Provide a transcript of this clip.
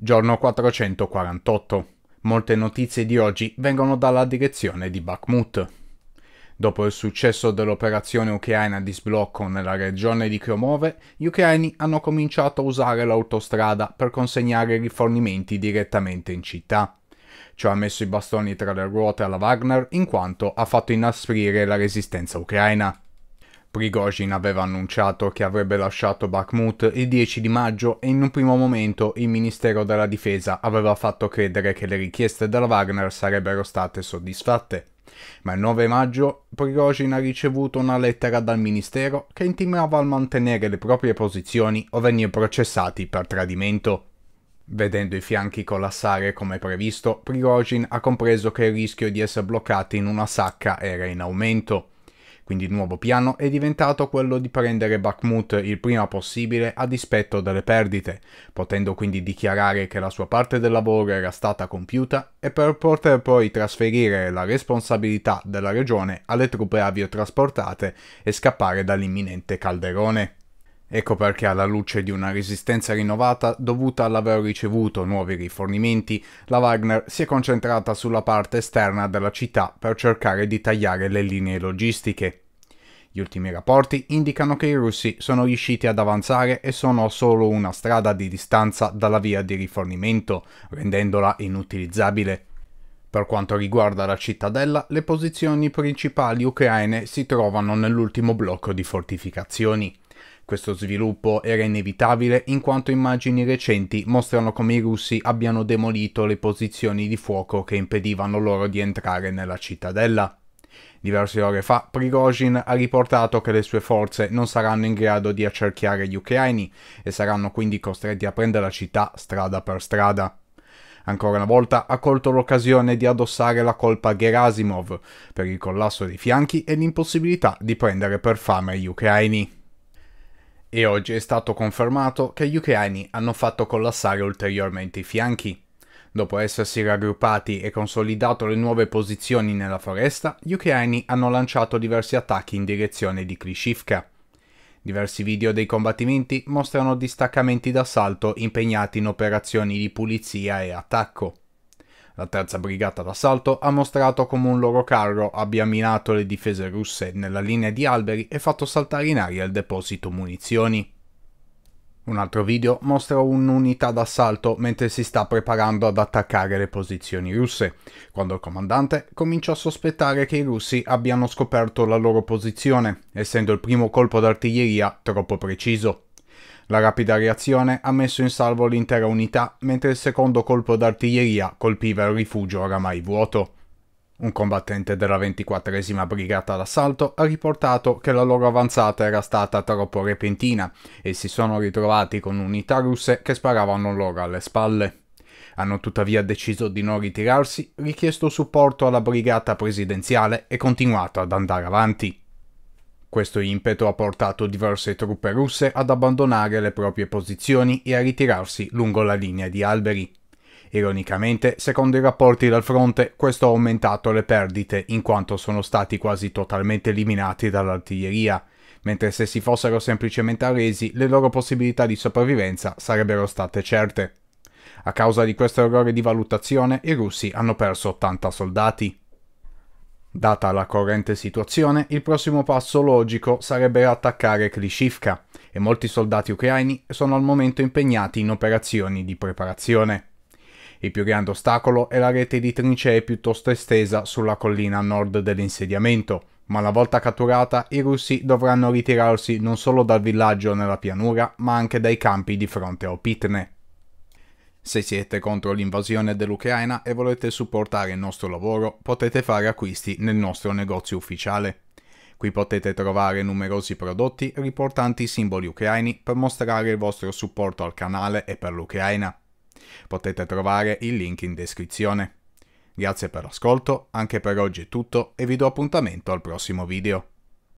Giorno 448. Molte notizie di oggi vengono dalla direzione di Bakhmut. Dopo il successo dell'operazione ucraina di sblocco nella regione di Kromove, gli ucraini hanno cominciato a usare l'autostrada per consegnare rifornimenti direttamente in città. Ciò ha messo i bastoni tra le ruote alla Wagner in quanto ha fatto inasprire la resistenza ucraina. Prigozhin aveva annunciato che avrebbe lasciato Bakhmut il 10 di maggio e in un primo momento il Ministero della Difesa aveva fatto credere che le richieste della Wagner sarebbero state soddisfatte. Ma il 9 maggio Prigozhin ha ricevuto una lettera dal Ministero che intimava a mantenere le proprie posizioni o venire processati per tradimento. Vedendo i fianchi collassare come previsto, Prigozhin ha compreso che il rischio di essere bloccati in una sacca era in aumento. Quindi il nuovo piano è diventato quello di prendere Bakhmut il prima possibile a dispetto delle perdite, potendo quindi dichiarare che la sua parte del lavoro era stata compiuta e per poter poi trasferire la responsabilità della regione alle truppe aviotrasportate e scappare dall'imminente calderone. Ecco perché alla luce di una resistenza rinnovata dovuta all'aver ricevuto nuovi rifornimenti, la Wagner si è concentrata sulla parte esterna della città per cercare di tagliare le linee logistiche. Gli ultimi rapporti indicano che i russi sono riusciti ad avanzare e sono a solo una strada di distanza dalla via di rifornimento, rendendola inutilizzabile. Per quanto riguarda la cittadella, le posizioni principali ucraine si trovano nell'ultimo blocco di fortificazioni. Questo sviluppo era inevitabile in quanto immagini recenti mostrano come i russi abbiano demolito le posizioni di fuoco che impedivano loro di entrare nella cittadella. Diverse ore fa Prigozhin ha riportato che le sue forze non saranno in grado di accerchiare gli ucraini e saranno quindi costretti a prendere la città strada per strada. Ancora una volta ha colto l'occasione di addossare la colpa a Gerasimov per il collasso dei fianchi e l'impossibilità di prendere per fame gli ucraini e oggi è stato confermato che gli ucraini hanno fatto collassare ulteriormente i fianchi. Dopo essersi raggruppati e consolidato le nuove posizioni nella foresta, gli ucraini hanno lanciato diversi attacchi in direzione di Krishivka. Diversi video dei combattimenti mostrano distaccamenti d'assalto impegnati in operazioni di pulizia e attacco. La terza brigata d'assalto ha mostrato come un loro carro abbia minato le difese russe nella linea di alberi e fatto saltare in aria il deposito munizioni. Un altro video mostra un'unità d'assalto mentre si sta preparando ad attaccare le posizioni russe, quando il comandante comincia a sospettare che i russi abbiano scoperto la loro posizione, essendo il primo colpo d'artiglieria troppo preciso. La rapida reazione ha messo in salvo l'intera unità, mentre il secondo colpo d'artiglieria colpiva il rifugio oramai vuoto. Un combattente della 24esima brigata d'assalto ha riportato che la loro avanzata era stata troppo repentina e si sono ritrovati con unità russe che sparavano loro alle spalle. Hanno tuttavia deciso di non ritirarsi, richiesto supporto alla brigata presidenziale e continuato ad andare avanti. Questo impeto ha portato diverse truppe russe ad abbandonare le proprie posizioni e a ritirarsi lungo la linea di alberi. Ironicamente, secondo i rapporti dal fronte, questo ha aumentato le perdite in quanto sono stati quasi totalmente eliminati dall'artiglieria, mentre se si fossero semplicemente arresi le loro possibilità di sopravvivenza sarebbero state certe. A causa di questo errore di valutazione, i russi hanno perso 80 soldati. Data la corrente situazione, il prossimo passo logico sarebbe attaccare Klishivka e molti soldati ucraini sono al momento impegnati in operazioni di preparazione. Il più grande ostacolo è la rete di trincee piuttosto estesa sulla collina a nord dell'insediamento, ma una volta catturata i russi dovranno ritirarsi non solo dal villaggio nella pianura, ma anche dai campi di fronte a Opitne. Se siete contro l'invasione dell'Ucraina e volete supportare il nostro lavoro, potete fare acquisti nel nostro negozio ufficiale. Qui potete trovare numerosi prodotti riportanti i simboli ucraini per mostrare il vostro supporto al canale e per l'Ucraina. Potete trovare il link in descrizione. Grazie per l'ascolto, anche per oggi è tutto e vi do appuntamento al prossimo video.